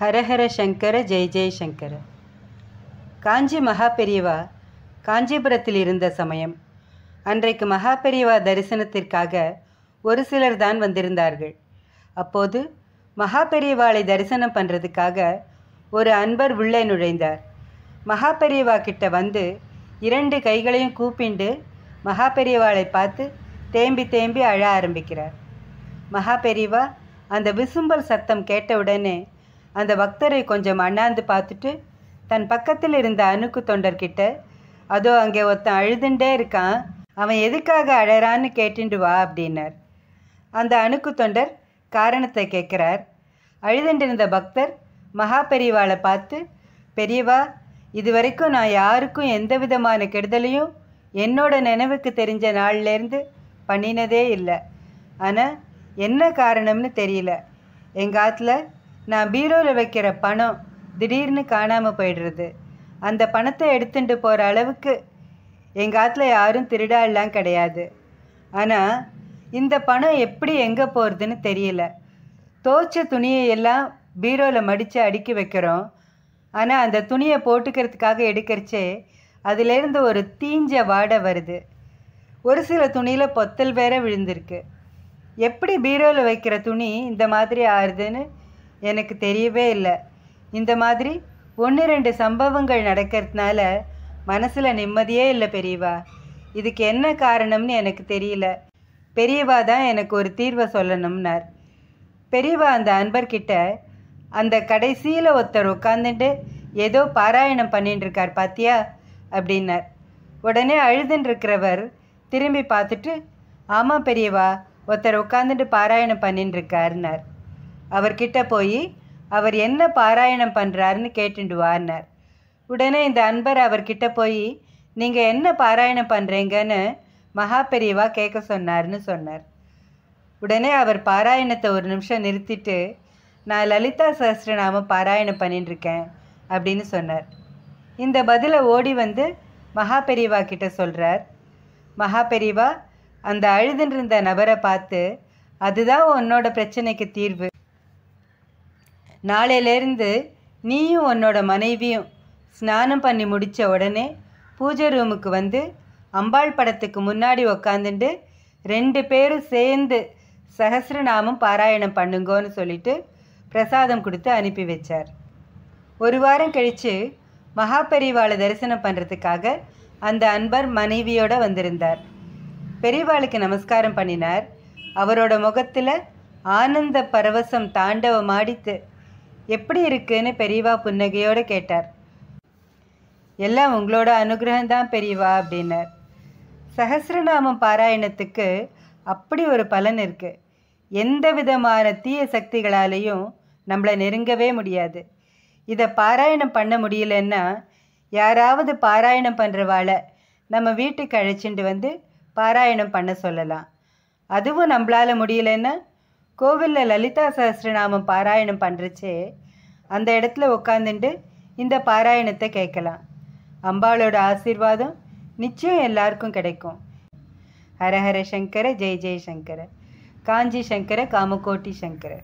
ஹரஹர சங்கர ஜெய் ஜெய் காஞ்சி காஞ்சி பெரியவா காஞ்சிபுரத்தில் இருந்த சமயம் அன்றைக்கு பெரியவா தரிசனத்திற்காக ஒரு சிலர் தான் வந்திருந்தார்கள் அப்போது மகா பெரியவாளை தரிசனம் பண்ணுறதுக்காக ஒரு அன்பர் உள்ளே நுழைந்தார் மகா பெரியவா கிட்ட வந்து இரண்டு கைகளையும் கூப்பிண்டு பெரியவாளை பார்த்து தேம்பி தேம்பி அழ ஆரம்பிக்கிறார் மகா பெரியவா அந்த விசும்பல் சத்தம் கேட்டவுடனே அந்த பக்தரை கொஞ்சம் அண்ணாந்து பார்த்துட்டு தன் பக்கத்தில் இருந்த அணுக்கு தொண்டர்கிட்ட அதோ அங்கே ஒருத்தன் அழுதுண்டே இருக்கான் அவன் எதுக்காக அழறான்னு கேட்டுண்டு வா அப்படின்னார் அந்த அணுக்கு தொண்டர் காரணத்தை கேட்குறார் அழுதுண்டிருந்த பக்தர் மகா பெரியவாளை பார்த்து பெரியவா இது வரைக்கும் நான் யாருக்கும் எந்த விதமான கெடுதலையும் என்னோட நினைவுக்கு தெரிஞ்ச நாள்லேருந்து பண்ணினதே இல்லை ஆனால் என்ன காரணம்னு தெரியல எங்கள் ஆற்றுல நான் பீரோவில் வைக்கிற பணம் திடீர்னு காணாமல் போயிடுறது அந்த பணத்தை எடுத்துட்டு போகிற அளவுக்கு எங்கள் ஆற்றுல யாரும் திருடாலாம் கிடையாது ஆனால் இந்த பணம் எப்படி எங்கே போகிறதுன்னு தெரியல தோச்ச துணியை எல்லாம் பீரோவில் மடித்து அடுக்கி வைக்கிறோம் ஆனால் அந்த துணியை போட்டுக்கிறதுக்காக எடுக்கிறச்சே அதுலேருந்து ஒரு தீஞ்ச வாடை வருது ஒரு சில துணியில் பொத்தல் வேற விழுந்திருக்கு எப்படி பீரோவில் வைக்கிற துணி இந்த மாதிரி ஆறுதுன்னு எனக்கு தெரியவே இல்லை இந்த மாதிரி ஒன்று ரெண்டு சம்பவங்கள் நடக்கிறதுனால மனசில் நிம்மதியே இல்லை பெரியவா இதுக்கு என்ன காரணம்னு எனக்கு தெரியல பெரியவா தான் எனக்கு ஒரு தீர்வை சொல்லணும்னார் பெரியவா அந்த அன்பர்கிட்ட அந்த கடைசியில் ஒருத்தர் உட்காந்துட்டு ஏதோ பாராயணம் பண்ணிட்டுருக்கார் பாத்தியா அப்படின்னார் உடனே அழுதுன்ருக்கிறவர் திரும்பி பார்த்துட்டு ஆமாம் பெரியவா ஒருத்தர் உட்காந்துட்டு பாராயணம் பண்ணிட்டு இருக்காருன்னார் அவர்கிட்ட போய் அவர் என்ன பாராயணம் பண்ணுறாருன்னு கேட்டுண்டு வார்னர் உடனே இந்த அன்பர் அவர்கிட்ட போய் நீங்கள் என்ன பாராயணம் பண்ணுறீங்கன்னு மகா பெரியவா கேட்க சொன்னார்னு சொன்னார் உடனே அவர் பாராயணத்தை ஒரு நிமிஷம் நிறுத்திட்டு நான் லலிதா சஹஸ்திரநாமம் பாராயணம் பண்ணிட்டுருக்கேன் அப்படின்னு சொன்னார் இந்த பதிலை ஓடி வந்து மகா பெரியவா கிட்ட சொல்கிறார் மகா பெரியவா அந்த அழுதுன்னு இருந்த நபரை பார்த்து அதுதான் உன்னோட பிரச்சனைக்கு தீர்வு நாளையிலேருந்து நீயும் உன்னோட மனைவியும் ஸ்நானம் பண்ணி முடித்த உடனே பூஜை ரூமுக்கு வந்து அம்பாள் படத்துக்கு முன்னாடி உக்காந்துட்டு ரெண்டு பேரும் சேர்ந்து சகசிரநாமம் பாராயணம் பண்ணுங்கோன்னு சொல்லிட்டு பிரசாதம் கொடுத்து அனுப்பி வச்சார் ஒரு வாரம் கழித்து மகாபெரிவாளை தரிசனம் பண்ணுறதுக்காக அந்த அன்பர் மனைவியோடு வந்திருந்தார் பெரியவாளுக்கு நமஸ்காரம் பண்ணினார் அவரோட முகத்தில் ஆனந்த பரவசம் தாண்டவமாடித்து எப்படி இருக்குன்னு பெரியவா புன்னகையோடு கேட்டார் எல்லாம் உங்களோட அனுகிரகம்தான் பெரியவா அப்படின்னார் சஹசிரநாமம் பாராயணத்துக்கு அப்படி ஒரு பலன் இருக்குது எந்த விதமான தீய சக்திகளாலேயும் நம்மளை நெருங்கவே முடியாது இதை பாராயணம் பண்ண முடியலன்னா யாராவது பாராயணம் பண்ணுறவாளை நம்ம வீட்டுக்கு அழைச்சிட்டு வந்து பாராயணம் பண்ண சொல்லலாம் அதுவும் நம்மளால் முடியலன்னா கோவிலில் லலிதா சஹசிரநாமம் பாராயணம் பண்ணுறச்சே அந்த இடத்துல உட்காந்துட்டு இந்த பாராயணத்தை கேட்கலாம் அம்பாளோட ஆசீர்வாதம் நிச்சயம் எல்லாருக்கும் கிடைக்கும் ஹரஹர சங்கர ஜெய் ஜெய் சங்கர காஞ்சி சங்கர காமகோட்டி சங்கர